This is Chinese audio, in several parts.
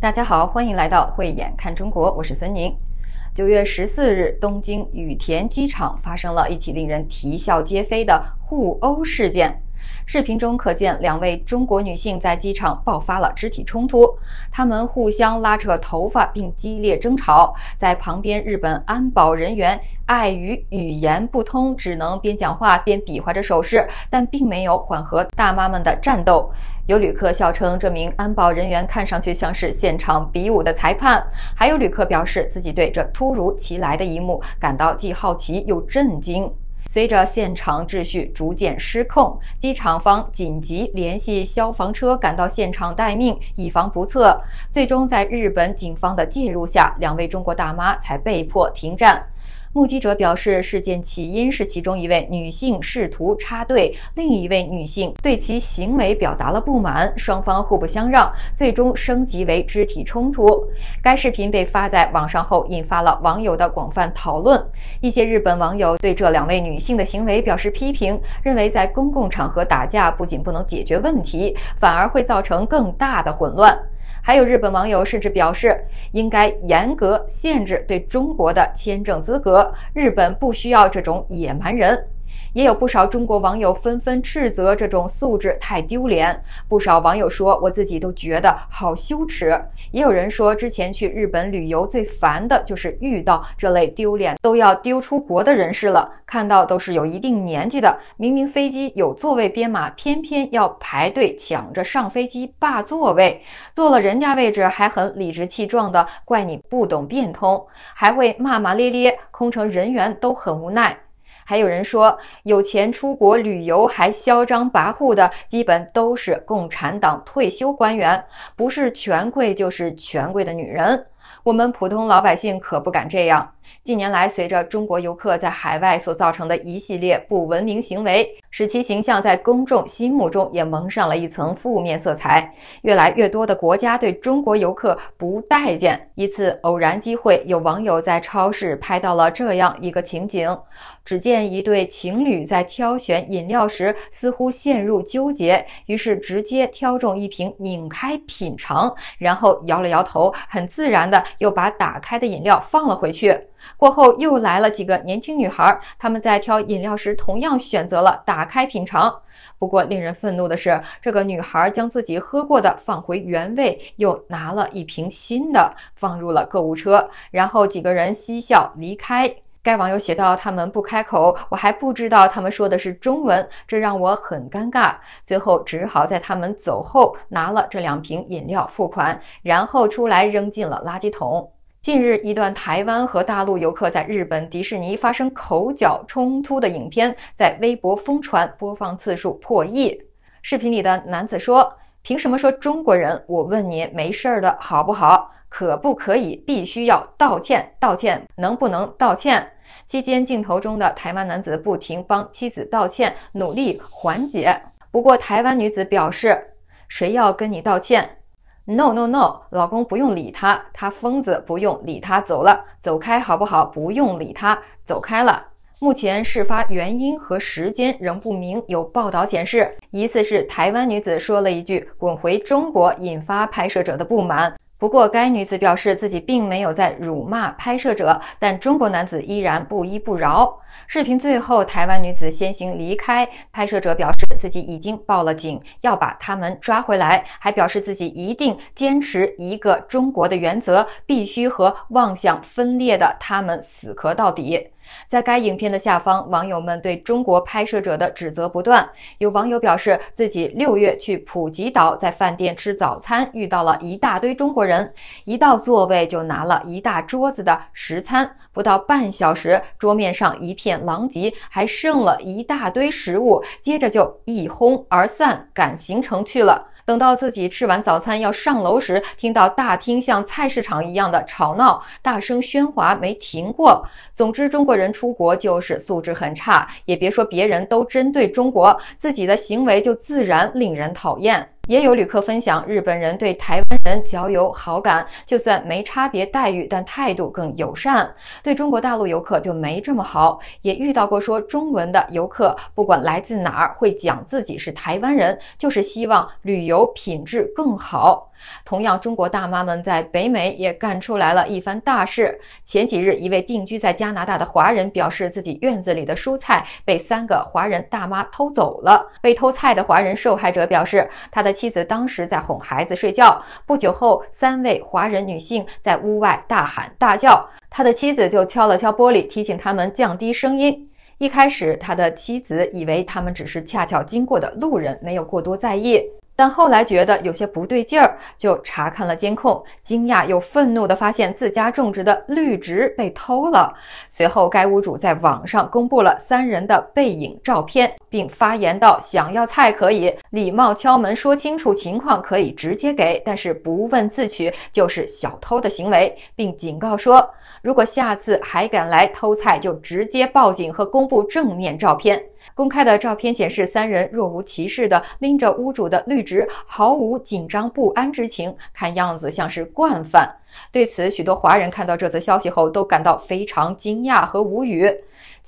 大家好，欢迎来到慧眼看中国，我是孙宁。九月十四日，东京羽田机场发生了一起令人啼笑皆非的互殴事件。视频中可见，两位中国女性在机场爆发了肢体冲突，她们互相拉扯头发并激烈争吵。在旁边，日本安保人员碍于语言不通，只能边讲话边比划着手势，但并没有缓和大妈们的战斗。有旅客笑称，这名安保人员看上去像是现场比武的裁判。还有旅客表示，自己对这突如其来的一幕感到既好奇又震惊。随着现场秩序逐渐失控，机场方紧急联系消防车赶到现场待命，以防不测。最终，在日本警方的介入下，两位中国大妈才被迫停战。目击者表示，事件起因是其中一位女性试图插队，另一位女性对其行为表达了不满，双方互不相让，最终升级为肢体冲突。该视频被发在网上后，引发了网友的广泛讨论。一些日本网友对这两位女性的行为表示批评，认为在公共场合打架不仅不能解决问题，反而会造成更大的混乱。还有日本网友甚至表示，应该严格限制对中国的签证资格，日本不需要这种野蛮人。也有不少中国网友纷纷斥责这种素质太丢脸，不少网友说：“我自己都觉得好羞耻。”也有人说，之前去日本旅游最烦的就是遇到这类丢脸都要丢出国的人士了。看到都是有一定年纪的，明明飞机有座位编码，偏偏要排队抢着上飞机霸座位，坐了人家位置还很理直气壮的怪你不懂变通，还会骂骂咧咧，空乘人员都很无奈。还有人说，有钱出国旅游还嚣张跋扈的，基本都是共产党退休官员，不是权贵就是权贵的女人。我们普通老百姓可不敢这样。近年来，随着中国游客在海外所造成的一系列不文明行为，使其形象在公众心目中也蒙上了一层负面色彩。越来越多的国家对中国游客不待见。一次偶然机会，有网友在超市拍到了这样一个情景：只见一对情侣在挑选饮料时，似乎陷入纠结，于是直接挑中一瓶，拧开品尝，然后摇了摇头，很自然地又把打开的饮料放了回去。过后又来了几个年轻女孩，她们在挑饮料时同样选择了打开品尝。不过令人愤怒的是，这个女孩将自己喝过的放回原位，又拿了一瓶新的放入了购物车，然后几个人嬉笑离开。该网友写道：“他们不开口，我还不知道他们说的是中文，这让我很尴尬。”最后只好在他们走后拿了这两瓶饮料付款，然后出来扔进了垃圾桶。近日，一段台湾和大陆游客在日本迪士尼发生口角冲突的影片在微博疯传，播放次数破亿。视频里的男子说：“凭什么说中国人？我问你，没事儿的好不好？可不可以？必须要道歉，道歉，能不能道歉？”期间，镜头中的台湾男子不停帮妻子道歉，努力缓解。不过，台湾女子表示：“谁要跟你道歉？” No no no，老公不用理他，他疯子，不用理他，走了，走开好不好？不用理他，走开了。目前事发原因和时间仍不明，有报道显示，疑似是台湾女子说了一句“滚回中国”，引发拍摄者的不满。不过，该女子表示自己并没有在辱骂拍摄者，但中国男子依然不依不饶。视频最后，台湾女子先行离开，拍摄者表示自己已经报了警，要把他们抓回来，还表示自己一定坚持一个中国的原则，必须和妄想分裂的他们死磕到底。在该影片的下方，网友们对中国拍摄者的指责不断。有网友表示，自己六月去普吉岛，在饭店吃早餐，遇到了一大堆中国人，一到座位就拿了一大桌子的食餐，不到半小时，桌面上一片狼藉，还剩了一大堆食物，接着就一哄而散，赶行程去了。等到自己吃完早餐要上楼时，听到大厅像菜市场一样的吵闹，大声喧哗没停过。总之，中国人出国就是素质很差，也别说别人都针对中国，自己的行为就自然令人讨厌。也有旅客分享，日本人对台湾人较有好感，就算没差别待遇，但态度更友善。对中国大陆游客就没这么好，也遇到过说中文的游客，不管来自哪儿，会讲自己是台湾人，就是希望旅游品质更好。同样，中国大妈们在北美也干出来了一番大事。前几日，一位定居在加拿大的华人表示，自己院子里的蔬菜被三个华人大妈偷走了。被偷菜的华人受害者表示，他的妻子当时在哄孩子睡觉，不久后，三位华人女性在屋外大喊大叫，他的妻子就敲了敲玻璃，提醒他们降低声音。一开始，他的妻子以为他们只是恰巧经过的路人，没有过多在意。但后来觉得有些不对劲儿，就查看了监控，惊讶又愤怒的发现自家种植的绿植被偷了。随后，该屋主在网上公布了三人的背影照片，并发言到：“想要菜可以礼貌敲门，说清楚情况可以直接给，但是不问自取就是小偷的行为。”并警告说：“如果下次还敢来偷菜，就直接报警和公布正面照片。”公开的照片显示，三人若无其事地拎着屋主的绿植，毫无紧张不安之情，看样子像是惯犯。对此，许多华人看到这则消息后都感到非常惊讶和无语。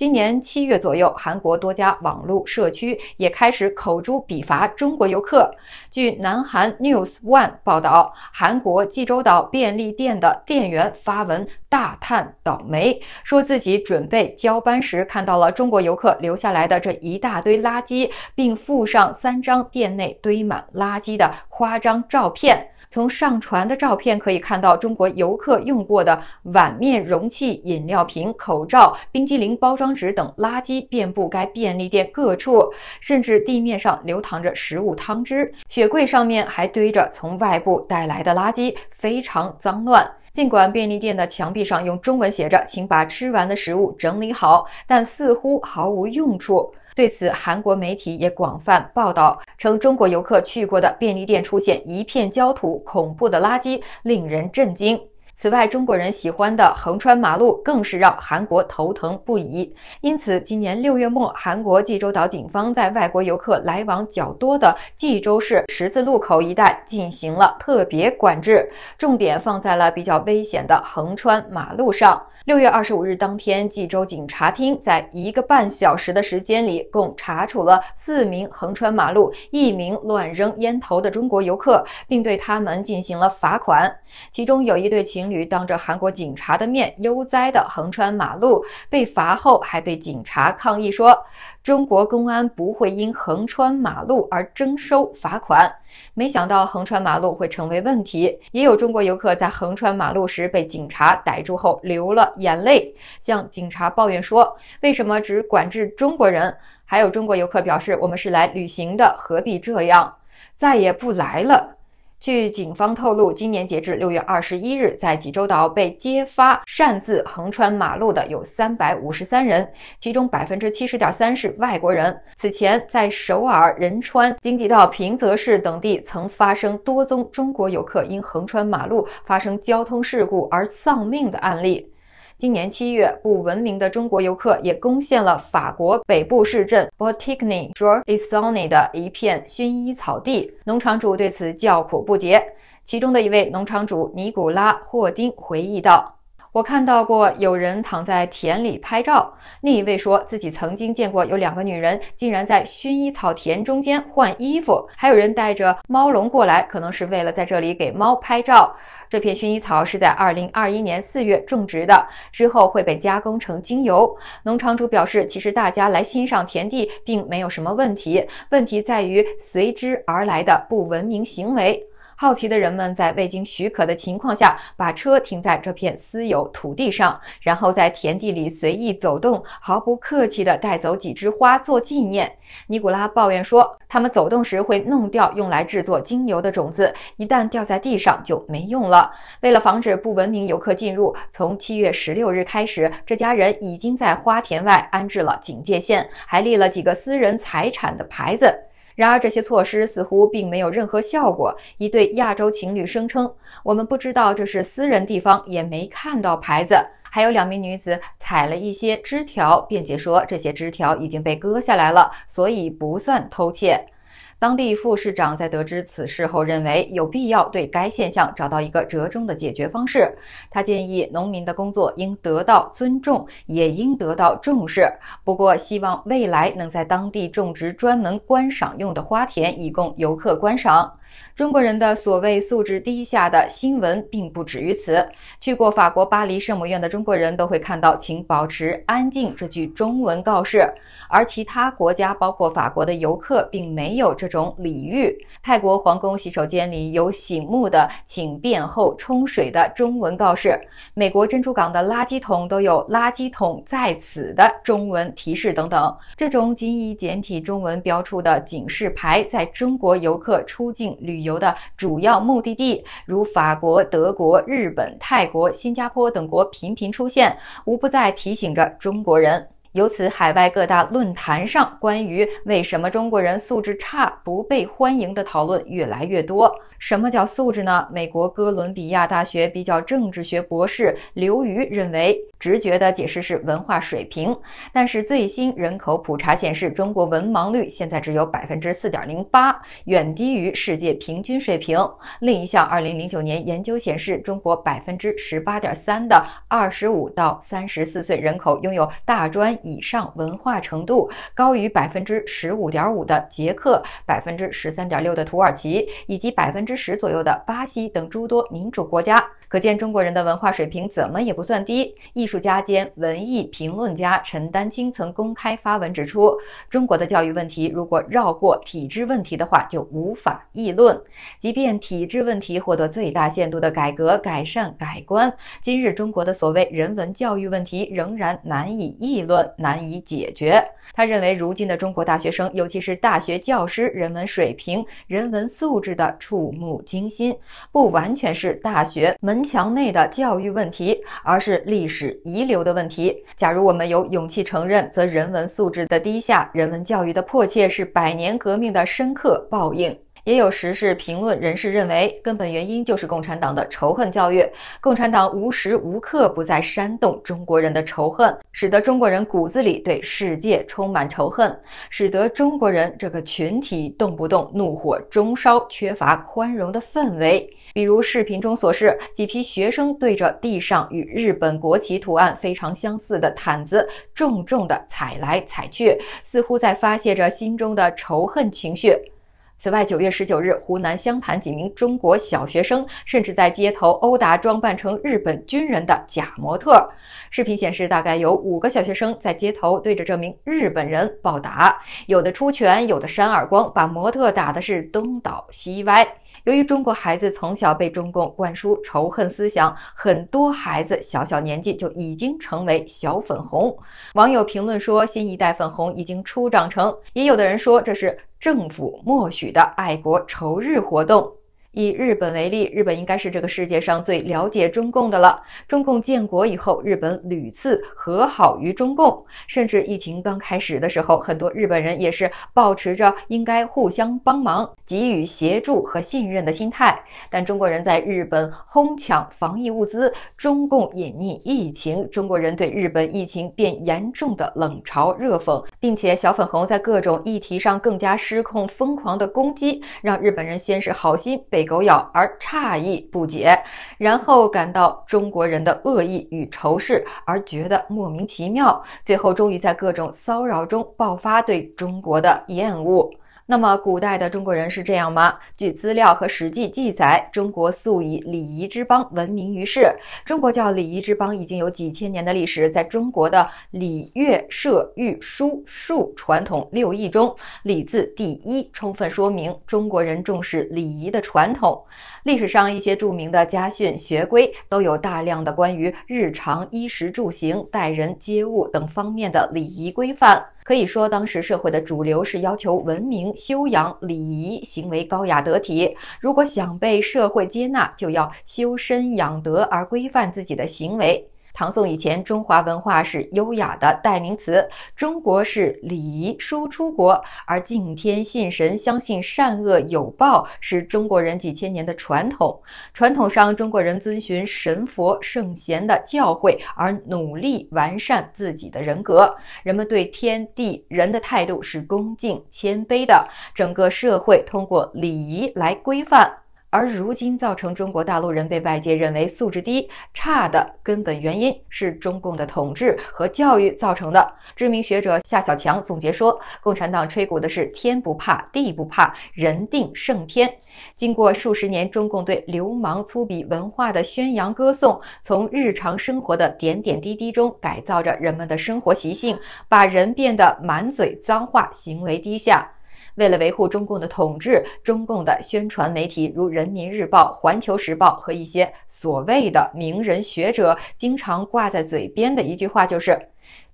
今年七月左右，韩国多家网络社区也开始口诛笔伐中国游客。据南韩 News One 报道，韩国济州岛便利店的店员发文大叹倒霉，说自己准备交班时看到了中国游客留下来的这一大堆垃圾，并附上三张店内堆满垃圾的夸张照片。从上传的照片可以看到，中国游客用过的碗面容器、饮料瓶、口罩、冰激凌包装纸等垃圾遍布该便利店各处，甚至地面上流淌着食物汤汁，雪柜上面还堆着从外部带来的垃圾，非常脏乱。尽管便利店的墙壁上用中文写着“请把吃完的食物整理好”，但似乎毫无用处。对此，韩国媒体也广泛报道称，中国游客去过的便利店出现一片焦土，恐怖的垃圾令人震惊。此外，中国人喜欢的横穿马路更是让韩国头疼不已。因此，今年六月末，韩国济州岛警方在外国游客来往较多的济州市十字路口一带进行了特别管制，重点放在了比较危险的横穿马路上。六月二十五日当天，济州警察厅在一个半小时的时间里，共查处了四名横穿马路、一名乱扔烟头的中国游客，并对他们进行了罚款。其中有一对情侣当着韩国警察的面悠哉地横穿马路，被罚后还对警察抗议说。中国公安不会因横穿马路而征收罚款。没想到横穿马路会成为问题，也有中国游客在横穿马路时被警察逮住后流了眼泪，向警察抱怨说：“为什么只管制中国人？”还有中国游客表示：“我们是来旅行的，何必这样？再也不来了。”据警方透露，今年截至六月二十一日，在济州岛被揭发擅自横穿马路的有三百五十三人，其中百分之七十点三是外国人。此前，在首尔、仁川、京畿道平泽市等地，曾发生多宗中国游客因横穿马路发生交通事故而丧命的案例。今年七月，不文明的中国游客也攻陷了法国北部市镇 b o t i g n y s u r i s s o y 的一片薰衣草地。农场主对此叫苦不迭。其中的一位农场主尼古拉·霍丁回忆道。我看到过有人躺在田里拍照，另一位说自己曾经见过有两个女人竟然在薰衣草田中间换衣服，还有人带着猫笼过来，可能是为了在这里给猫拍照。这片薰衣草是在2021年4月种植的，之后会被加工成精油。农场主表示，其实大家来欣赏田地并没有什么问题，问题在于随之而来的不文明行为。好奇的人们在未经许可的情况下，把车停在这片私有土地上，然后在田地里随意走动，毫不客气地带走几枝花做纪念。尼古拉抱怨说，他们走动时会弄掉用来制作精油的种子，一旦掉在地上就没用了。为了防止不文明游客进入，从七月十六日开始，这家人已经在花田外安置了警戒线，还立了几个私人财产的牌子。然而，这些措施似乎并没有任何效果。一对亚洲情侣声称：“我们不知道这是私人地方，也没看到牌子。”还有两名女子采了一些枝条，辩解说：“这些枝条已经被割下来了，所以不算偷窃。”当地副市长在得知此事后，认为有必要对该现象找到一个折中的解决方式。他建议，农民的工作应得到尊重，也应得到重视。不过，希望未来能在当地种植专门观赏用的花田，以供游客观赏。中国人的所谓素质低下的新闻并不止于此。去过法国巴黎圣母院的中国人都会看到“请保持安静”这句中文告示，而其他国家，包括法国的游客，并没有这种礼遇。泰国皇宫洗手间里有醒目的“请便后冲水”的中文告示，美国珍珠港的垃圾桶都有“垃圾桶在此”的中文提示等等。这种仅以简体中文标出的警示牌，在中国游客出境旅。旅游的主要目的地，如法国、德国、日本、泰国、新加坡等国频频出现，无不在提醒着中国人。由此，海外各大论坛上关于为什么中国人素质差、不被欢迎的讨论越来越多。什么叫素质呢？美国哥伦比亚大学比较政治学博士刘瑜认为，直觉的解释是文化水平。但是最新人口普查显示，中国文盲率现在只有百分之四点零八，远低于世界平均水平。另一项二零零九年研究显示，中国百分之十八点三的二十五到三十四岁人口拥有大专以上文化程度，高于百分之十五点五的捷克，百分之十三点六的土耳其，以及百分之。之十左右的巴西等诸多民主国家。可见中国人的文化水平怎么也不算低。艺术家兼文艺评论家陈丹青曾公开发文指出，中国的教育问题如果绕过体制问题的话，就无法议论；即便体制问题获得最大限度的改革、改善、改观，今日中国的所谓人文教育问题仍然难以议论、难以解决。他认为，如今的中国大学生，尤其是大学教师，人文水平、人文素质的触目惊心，不完全是大学门。墙内的教育问题，而是历史遗留的问题。假如我们有勇气承认，则人文素质的低下、人文教育的迫切，是百年革命的深刻报应。也有时事评论人士认为，根本原因就是共产党的仇恨教育。共产党无时无刻不在煽动中国人的仇恨，使得中国人骨子里对世界充满仇恨，使得中国人这个群体动不动怒火中烧，缺乏宽容的氛围。比如视频中所示，几批学生对着地上与日本国旗图案非常相似的毯子重重的踩来踩去，似乎在发泄着心中的仇恨情绪。此外，九月十九日，湖南湘潭几名中国小学生甚至在街头殴打装扮成日本军人的假模特。视频显示，大概有五个小学生在街头对着这名日本人暴打，有的出拳，有的扇耳光，把模特打的是东倒西歪。由于中国孩子从小被中共灌输仇恨思想，很多孩子小小年纪就已经成为“小粉红”。网友评论说：“新一代粉红已经初长成。”也有的人说这是政府默许的爱国仇日活动。以日本为例，日本应该是这个世界上最了解中共的了。中共建国以后，日本屡次和好于中共，甚至疫情刚开始的时候，很多日本人也是保持着应该互相帮忙、给予协助和信任的心态。但中国人在日本哄抢防疫物资，中共隐匿疫情，中国人对日本疫情变严重的冷嘲热讽，并且小粉红在各种议题上更加失控、疯狂的攻击，让日本人先是好心被。被狗咬而诧异不解，然后感到中国人的恶意与仇视而觉得莫名其妙，最后终于在各种骚扰中爆发对中国的厌恶。那么，古代的中国人是这样吗？据资料和史记记载，中国素以礼仪之邦闻名于世。中国叫礼仪之邦已经有几千年的历史。在中国的礼、乐、射、御、书、数传统六艺中，礼字第一，充分说明中国人重视礼仪的传统。历史上一些著名的家训、学规都有大量的关于日常衣食住行、待人接物等方面的礼仪规范。可以说，当时社会的主流是要求文明、修养、礼仪、行为高雅得体。如果想被社会接纳，就要修身养德，而规范自己的行为。唐宋以前，中华文化是优雅的代名词。中国是礼仪输出国，而敬天信神、相信善恶有报是中国人几千年的传统。传统上，中国人遵循神佛圣贤的教诲，而努力完善自己的人格。人们对天地人的态度是恭敬谦卑的，整个社会通过礼仪来规范。而如今，造成中国大陆人被外界认为素质低差的根本原因是中共的统治和教育造成的。知名学者夏小强总结说：“共产党吹鼓的是天不怕地不怕，人定胜天。经过数十年，中共对流氓粗鄙文化的宣扬歌颂，从日常生活的点点滴滴中改造着人们的生活习性，把人变得满嘴脏话，行为低下。”为了维护中共的统治，中共的宣传媒体如《人民日报》《环球时报》和一些所谓的名人学者，经常挂在嘴边的一句话就是：“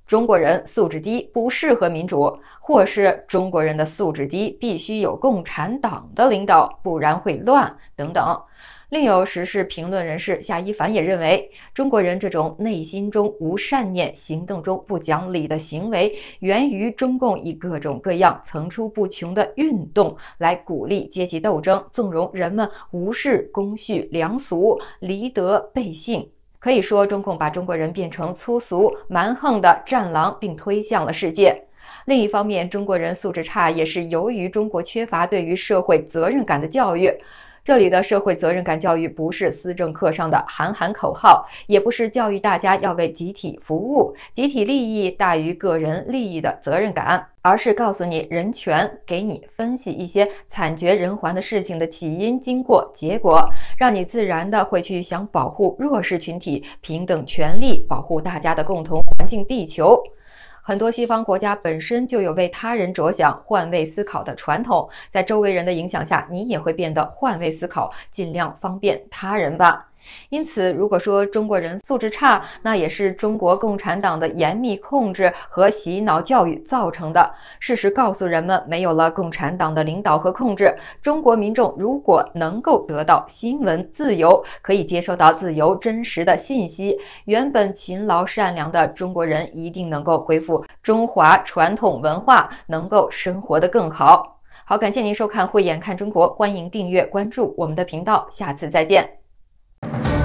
中国人素质低，不适合民主，或是中国人的素质低，必须有共产党的领导，不然会乱等等。”另有时事评论人士夏一凡也认为，中国人这种内心中无善念、行动中不讲理的行为，源于中共以各种各样层出不穷的运动来鼓励阶级斗争，纵容人们无视公序良俗、离德背信。可以说，中共把中国人变成粗俗蛮横的战狼，并推向了世界。另一方面，中国人素质差，也是由于中国缺乏对于社会责任感的教育。这里的社会责任感教育不是思政课上的喊喊口号，也不是教育大家要为集体服务、集体利益大于个人利益的责任感，而是告诉你人权，给你分析一些惨绝人寰的事情的起因、经过、结果，让你自然的会去想保护弱势群体、平等权利，保护大家的共同环境——地球。很多西方国家本身就有为他人着想、换位思考的传统，在周围人的影响下，你也会变得换位思考，尽量方便他人吧。因此，如果说中国人素质差，那也是中国共产党的严密控制和洗脑教育造成的。事实告诉人们，没有了共产党的领导和控制，中国民众如果能够得到新闻自由，可以接受到自由、真实的信息，原本勤劳善良的中国人一定能够恢复中华传统文化，能够生活得更好。好，感谢您收看《慧眼看中国》，欢迎订阅关注我们的频道，下次再见。Thank you.